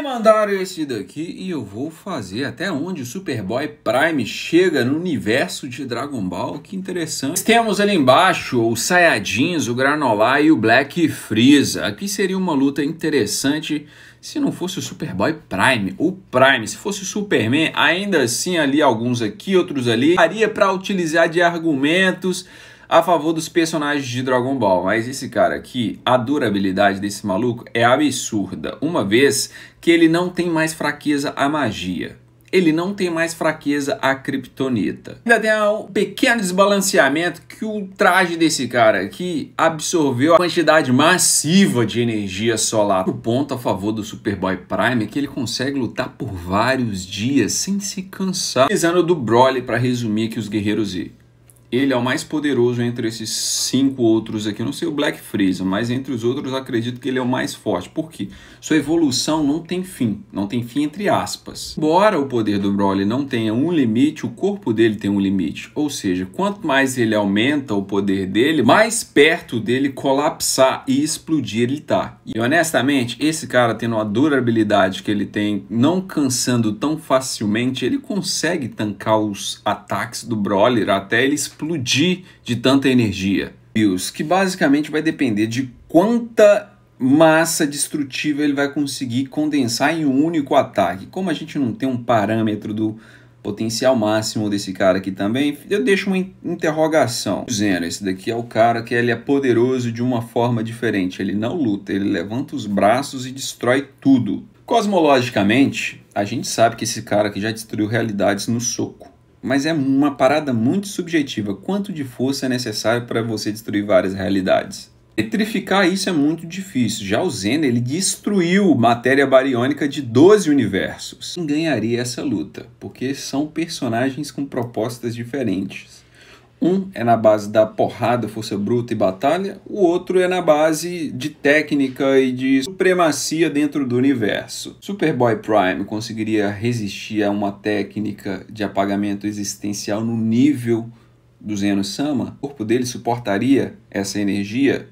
mandaram esse daqui e eu vou fazer até onde o Superboy Prime chega no universo de Dragon Ball, que interessante. Temos ali embaixo o Saiyajins, o Granola e o Black Freeza. Aqui seria uma luta interessante se não fosse o Superboy Prime, o Prime, se fosse o Superman, ainda assim ali alguns aqui, outros ali, daria para utilizar de argumentos a favor dos personagens de Dragon Ball. Mas esse cara aqui, a durabilidade desse maluco é absurda, uma vez que ele não tem mais fraqueza à magia ele não tem mais fraqueza à kryptonita. Ainda tem um pequeno desbalanceamento que o traje desse cara aqui absorveu a quantidade massiva de energia solar. O ponto a favor do Superboy Prime é que ele consegue lutar por vários dias sem se cansar, precisando do Broly para resumir que os guerreiros ele é o mais poderoso entre esses cinco outros aqui. Eu não sei o Black Freeza, mas entre os outros acredito que ele é o mais forte. Por quê? Sua evolução não tem fim. Não tem fim entre aspas. Embora o poder do Broly não tenha um limite, o corpo dele tem um limite. Ou seja, quanto mais ele aumenta o poder dele, mais perto dele colapsar e explodir ele tá. E honestamente, esse cara tendo a durabilidade que ele tem, não cansando tão facilmente, ele consegue tancar os ataques do Broly até ele explodir explodir de tanta energia. Deus, que basicamente vai depender de quanta massa destrutiva ele vai conseguir condensar em um único ataque. Como a gente não tem um parâmetro do potencial máximo desse cara aqui também, eu deixo uma interrogação. Dizendo, esse daqui é o cara que ele é poderoso de uma forma diferente. Ele não luta, ele levanta os braços e destrói tudo. Cosmologicamente, a gente sabe que esse cara aqui já destruiu realidades no soco mas é uma parada muito subjetiva. Quanto de força é necessário para você destruir várias realidades? Petrificar isso é muito difícil. Já o Zen, ele destruiu matéria bariônica de 12 universos. Quem ganharia essa luta? Porque são personagens com propostas diferentes. Um é na base da porrada, força bruta e batalha, o outro é na base de técnica e de supremacia dentro do universo. Superboy Prime conseguiria resistir a uma técnica de apagamento existencial no nível do Zeno Sama? O corpo dele suportaria essa energia?